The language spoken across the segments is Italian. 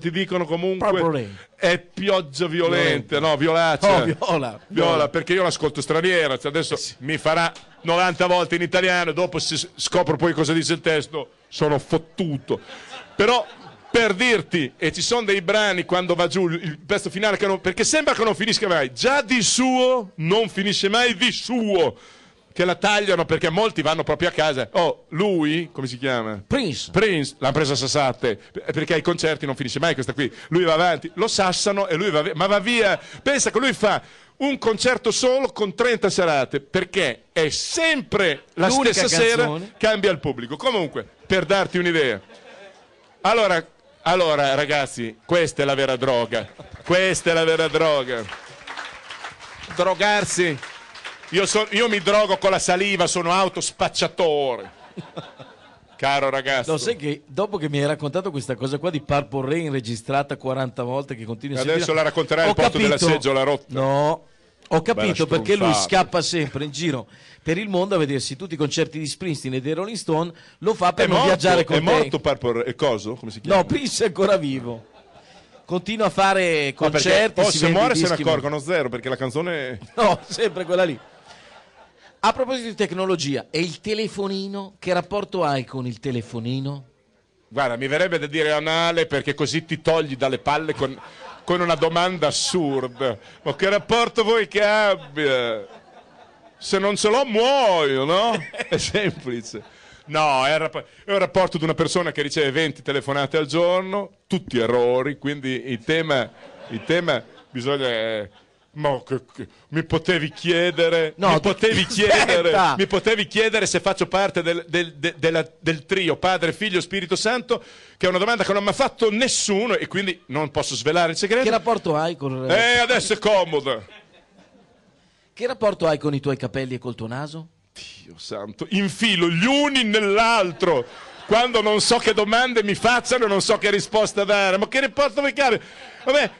ti dicono comunque è pioggia violenta, violenta. no, violacea. Oh, viola, viola. perché io l'ascolto straniera, cioè adesso eh sì. mi farà 90 volte in italiano, dopo se scopro poi cosa dice il testo, sono fottuto. Però per dirti, e ci sono dei brani quando va giù il pezzo finale, non, perché sembra che non finisca mai, già di suo non finisce mai di suo che la tagliano perché molti vanno proprio a casa. Oh, lui, come si chiama? Prince. Prince, l'ha presa a sassate, perché ai concerti non finisce mai questa qui. Lui va avanti, lo sassano e lui va via, ma va via. Pensa che lui fa un concerto solo con 30 serate, perché è sempre la L'unica stessa canzone. sera, cambia il pubblico. Comunque, per darti un'idea. Allora, allora, ragazzi, questa è la vera droga. Questa è la vera droga. Drogarsi io, so, io mi drogo con la saliva, sono autospacciatore. Caro ragazzo. Lo sai che dopo che mi hai raccontato questa cosa qua di Purple Rain registrata 40 volte che continua a Adesso la racconterai al posto della seggiola rotta. No. Ho capito perché lui scappa sempre in giro per il mondo a vedersi tutti i concerti di Springsteen e dei Rolling Stone, lo fa per è non morto, viaggiare con te. È morto Purple e coso, come si chiama? No, Prince è ancora vivo. Continua a fare concerti, no, perché, oh, se muore se ne accorgono zero perché la canzone No, sempre quella lì. A proposito di tecnologia, e il telefonino? Che rapporto hai con il telefonino? Guarda, mi verrebbe da dire anale perché così ti togli dalle palle con, con una domanda assurda. Ma che rapporto vuoi che abbia? Se non ce l'ho muoio, no? È semplice. No, è, è un rapporto di una persona che riceve 20 telefonate al giorno, tutti errori, quindi il tema, il tema bisogna... Eh, ma che, che, mi potevi chiedere, no, mi, potevi chiedere mi potevi chiedere se faccio parte del, del, de, della, del, trio Padre, Figlio, Spirito Santo, che è una domanda che non mi ha fatto nessuno e quindi non posso svelare il segreto. Che rapporto hai con... Eh, adesso è comodo. Che rapporto hai con i tuoi capelli e col tuo naso? Dio santo, infilo gli uni nell'altro. Quando non so che domande mi facciano, non so che risposta dare. Ma che rapporto vuoi dare? Vabbè,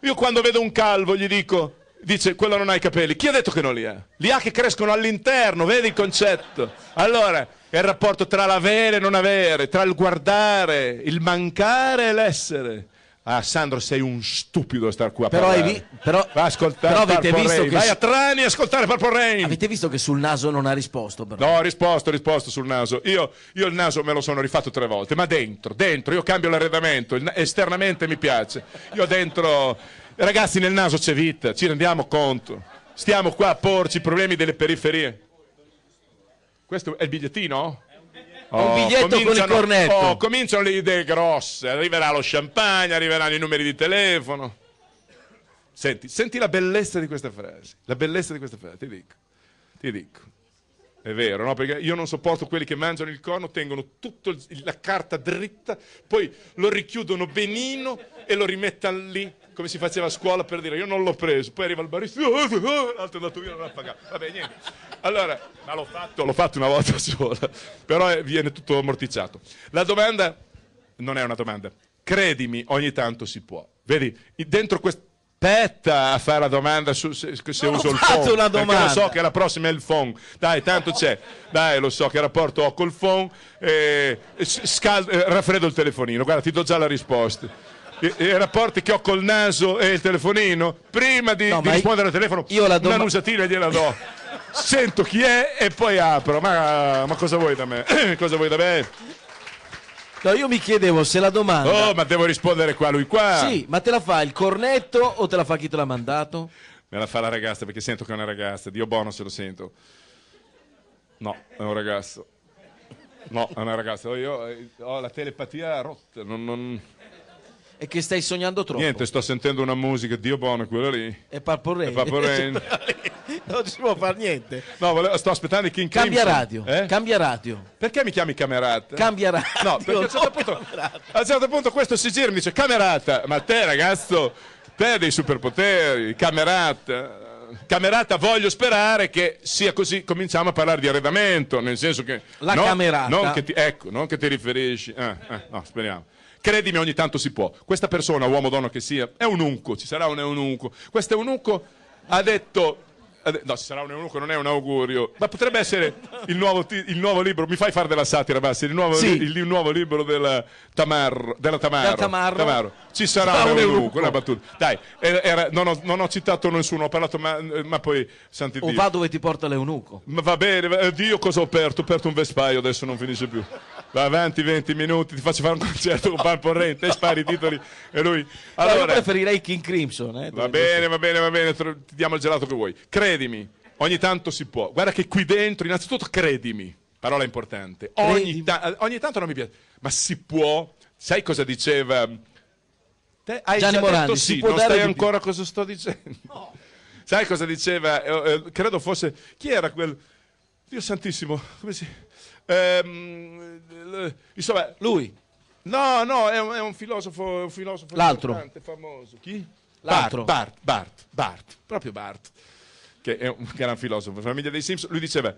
io quando vedo un calvo gli dico, Dice, quello non ha i capelli. Chi ha detto che non li ha? Li ha che crescono all'interno, vedi il concetto? Allora, è il rapporto tra l'avere e non avere, tra il guardare, il mancare e l'essere. Ah, Sandro, sei un stupido a star qua. Però, parlare. hai vi- però, Vai a ascoltare però avete visto Rain. che Vai a Trani a ascoltare Purple Rain. Avete visto che sul naso non ha risposto, però. No, ho risposto, ho risposto sul naso. Io, io il naso me lo sono rifatto tre volte, ma dentro, dentro, io cambio l'arredamento, esternamente mi piace. Io dentro Ragazzi, nel naso c'è vita, ci rendiamo conto. Stiamo qua a porci i problemi delle periferie. Questo è il bigliettino? Oh, un biglietto con il cornetto. Oh, cominciano le idee grosse. Arriverà lo champagne, arriveranno i numeri di telefono. Senti, senti la bellezza di questa frase. La bellezza di questa frase, ti dico. Ti dico. È vero, no? Perché io non sopporto quelli che mangiano il corno, tengono tutta la carta dritta, poi lo richiudono benino e lo rimettono lì come si faceva a scuola per dire io non l'ho preso, poi arriva il barista, eh, eh, eh, l'altro è andato via, non l'ha pagato. Vabbè, niente. Allora, ma l'ho fatto, l'ho fatto una volta sola, però viene tutto ammortizzato. La domanda non è una domanda, credimi, ogni tanto si può. Vedi, dentro questo aspetta a fare la domanda su, se, se uso il phone. Una domanda. lo so che la prossima è il phone. Dai, tanto c'è. Dai, lo so che rapporto ho col phone. Eh, scaldo, eh, raffreddo il telefonino. Guarda, ti do già la risposta i, i, rapporti che ho col naso e il telefonino, prima di, no, di rispondere al telefono, io la dom- una nusatina gliela do. Sento chi è e poi apro. Ma, ma cosa vuoi da me? cosa vuoi da me? No, io mi chiedevo se la domanda. Oh, ma devo rispondere qua, lui qua. Sì, ma te la fa il cornetto o te la fa chi te l'ha mandato? Me la fa la ragazza perché sento che è una ragazza. Dio buono se lo sento. No, è un ragazzo. No, è una ragazza. Io eh, ho la telepatia rotta. Non, non... E che stai sognando troppo. Niente, sto sentendo una musica, Dio buono, quella lì. E Purple Rain. Cioè, non ci può fare niente. No, volevo, sto aspettando i King Cambia radio, eh? cambia radio. Perché mi chiami camerata? Cambia radio. No, perché a un, certo punto, a un certo punto questo si gira e mi dice camerata. Ma te ragazzo, te hai dei superpoteri, camerata. Camerata voglio sperare che sia così cominciamo a parlare di arredamento nel senso che la non, camerata non che ti, ecco non che ti riferisci ah, ah, no speriamo Credimi, ogni tanto si può. Questa persona, uomo o donna che sia, è un unco, ci sarà un eunuco. Questo eunuco ha detto No, ci sarà un eunuco, non è un augurio. Ma potrebbe essere il nuovo, il nuovo libro. Mi fai fare della satira, Bassi. Il nuovo, sì. il, il nuovo libro della, Tamar, della Tamaro. Tamaro. Tamaro. Ci sarà un eunuco. Una battuta. Dai, era, non, ho, non, ho, citato nessuno, ho parlato, ma, ma poi. Santi o Dio. va dove ti porta l'eunuco. Ma va bene, eh, Dio cosa ho aperto? Ho aperto un vespaio, adesso non finisce più. Va avanti 20 minuti, ti faccio fare un concerto con Pan Porrente, e spari i titoli e lui. Allora, io preferirei King Crimson. Eh, va bene, va bene, va bene, ti diamo il gelato che vuoi. Credo Credimi, ogni tanto si può. Guarda che qui dentro, innanzitutto credimi, parola importante. Ogni, ta- ogni tanto non mi piace, ma si può. Sai cosa diceva? Te hai Gianni già Morandi, detto sì, non sai ancora più. cosa sto dicendo. No. Sai cosa diceva? Eh, eh, credo fosse... Chi era quel... Dio santissimo, come si... Ehm, insomma, lui. No, no, è un, è un filosofo, un filosofo L'altro. famoso. Chi? L'altro. Bart, Bart, Bart, Bart, proprio Bart che è un gran filosofo, famiglia dei Simpson, lui diceva,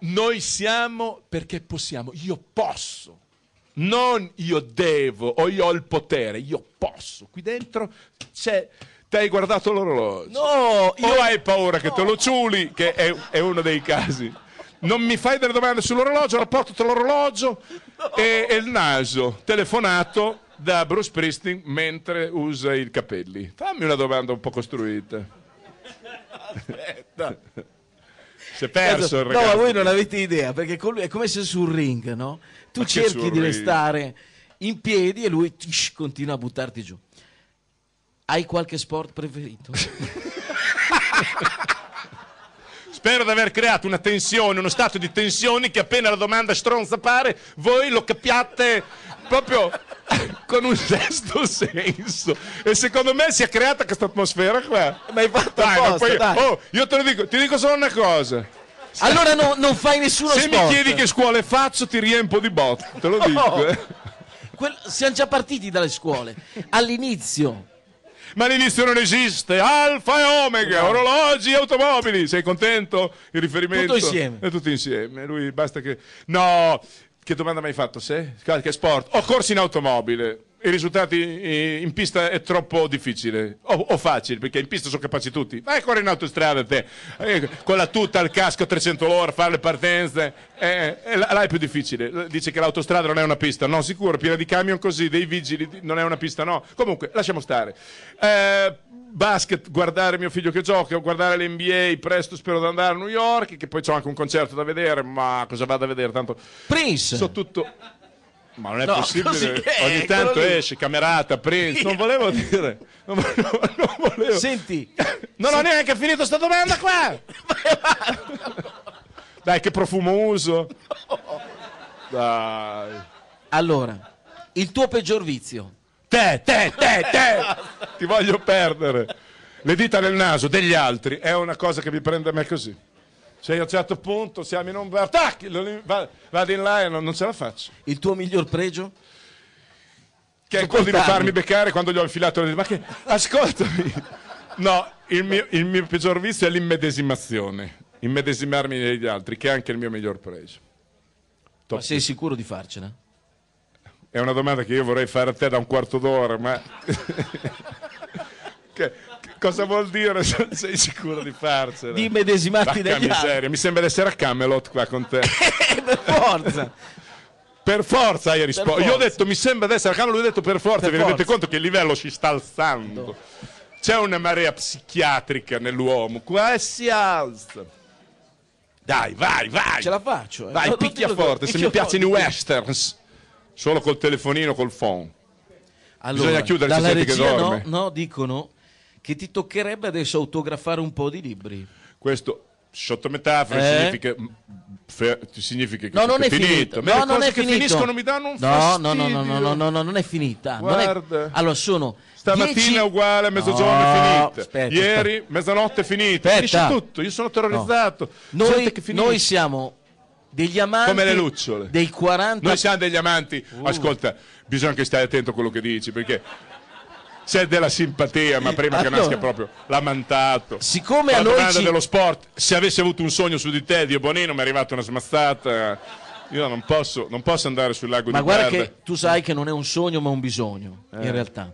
noi siamo perché possiamo, io posso, non io devo o io ho il potere, io posso. Qui dentro c'è... Ti hai guardato l'orologio? No! Io... O hai paura che no. te lo ciuli, che è, è uno dei casi non mi fai delle domande sull'orologio, rapporto tra l'orologio no. e, e, il naso, telefonato da Bruce Pristin mentre usa i capelli. Fammi una domanda un po' costruita. Aspetta. Si è perso il ragazzo. No, ma voi non avete idea, perché è come se sul ring, no? Tu ma cerchi di restare in piedi e lui tish, continua a buttarti giù. Hai qualche sport preferito? Spero di aver creato una tensione, uno stato di tensione che appena la domanda stronza pare, voi lo capiate proprio con un sesto senso. E secondo me si è creata questa atmosfera qua. Ma hai fatto dai, apposta, poi, dai. Oh, io te lo dico, ti dico solo una cosa. Allora no, non fai nessuno Se sport. mi chiedi che scuole faccio, ti riempo di botte, te lo dico. Oh, eh. quel, siamo già partiti dalle scuole. All'inizio ma l'inizio non esiste, Alfa e Omega, esatto. orologi, e automobili, sei contento? Il riferimento? Tutto insieme. È tutto insieme, lui basta che... No, che domanda mi hai fatto? Se? Che sport? Ho corso in automobile i risultati in pista è troppo difficile o, o, facile perché in pista sono capaci tutti vai ancora in autostrada te eh, con la tuta, al casco a 300 l'ora fare le partenze eh, eh, là è più difficile dice che l'autostrada non è una pista no sicuro piena di camion così dei vigili non è una pista no comunque lasciamo stare eh, basket guardare mio figlio che gioca guardare l'NBA presto spero di andare a New York che poi ho anche un concerto da vedere ma cosa vado a vedere tanto Prince so tutto ma non è no, possibile, è, ogni tanto esce, camerata, Prince, non volevo dire, non volevo, Senti. Non senti. ho neanche finito sta domanda qua. Dai, che profumo uso. Dai. Allora, il tuo peggior vizio. Te, te, te, te. Ti voglio perdere. Le dita nel naso degli altri è una cosa che mi prende a me così. Cioè a un certo punto siamo in un bar, tac, vado in là e non, non ce la faccio. Il tuo miglior pregio? Che è quello di non farmi beccare quando gli ho infilato le... Ma che... Ascoltami! No, il mio, il mio peggior vizio è l'immedesimazione. Immedesimarmi negli altri, che è anche il mio miglior pregio. Top. Ma sei sicuro di farcela? È una domanda che io vorrei fare a te da un quarto d'ora, ma... che cosa vuol dire non sei sicuro di farcela? Di medesimarti degli miseria, altri. mi sembra di essere a Camelot qua con te. Eh, per forza. Per forza hai risposto. Io ho detto mi sembra di essere a Camelot, lui ha detto per forza, per vi rendete conto che il livello si sta alzando. C'è una marea psichiatrica nell'uomo, qua e si alza. Dai, vai, vai. Ce la faccio. Eh. Vai, no, picchia forte, se mi piacciono i westerns. Solo col telefonino, col phone. Allora, Bisogna chiudere, c'è regia, che dorme. No, no, dicono che ti toccherebbe adesso autografare un po' di libri. Questo sotto metafora eh? significa, fe, significa che no, non è finito. finito. No, non è finito. finiscono mi danno un no, fastidio. No, no, no, no, no, no non è finita. Guarda. È... Allora sono Stamattina dieci... è uguale, mezzogiorno no, è finita. Aspetta, Ieri aspetta. mezzanotte è finita. Aspetta. Finisce tutto, io sono terrorizzato. No. Noi, noi siamo degli amanti come le lucciole dei 40 noi siamo degli amanti uh. ascolta bisogna anche stare attento a quello che dici perché c'è della simpatia, ma prima allora, che nasca proprio l'ammantato. Siccome Quando a noi ci... dello sport, se avessi avuto un sogno su di te, Dio Bonino, mi è arrivata una smazzata. Io non posso, non posso andare sul lago ma di Ma guarda Garda. che tu sai che non è un sogno, ma un bisogno, eh. in realtà.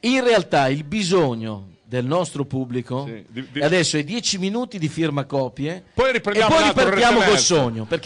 In realtà il bisogno del nostro pubblico sì, di, di... adesso è 10 minuti di firma copie poi e poi ripartiamo col sogno. perché